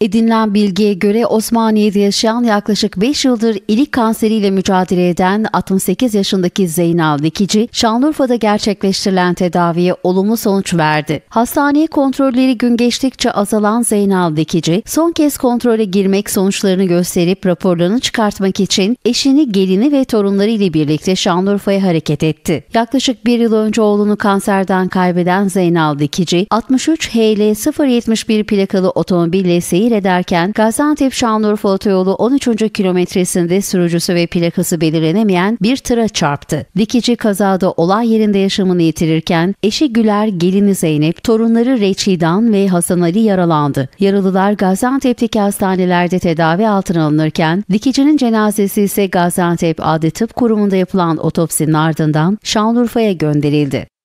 Edinilen bilgiye göre Osmaniye'de yaşayan yaklaşık 5 yıldır ilik kanseriyle mücadele eden 68 yaşındaki Zeynal Dikici, Şanlıurfa'da gerçekleştirilen tedaviye olumlu sonuç verdi. Hastaneye kontrolleri gün geçtikçe azalan Zeynal Dikici, son kez kontrole girmek sonuçlarını gösterip raporlarını çıkartmak için eşini, gelini ve torunları ile birlikte Şanlıurfa'ya hareket etti. Yaklaşık bir yıl önce oğlunu kanserden kaybeden Zeynal Dikici, 63 HL 071 plakalı otomobille seyir seyrederken Gaziantep-Şanlıurfa otoyolu 13. kilometresinde sürücüsü ve plakası belirlenemeyen bir tıra çarptı. Dikici kazada olay yerinde yaşamını yitirirken eşi Güler, gelini Zeynep, torunları Reçidan ve Hasan Ali yaralandı. Yaralılar Gaziantep'teki hastanelerde tedavi altına alınırken dikicinin cenazesi ise Gaziantep Adli Tıp Kurumu'nda yapılan otopsinin ardından Şanlıurfa'ya gönderildi.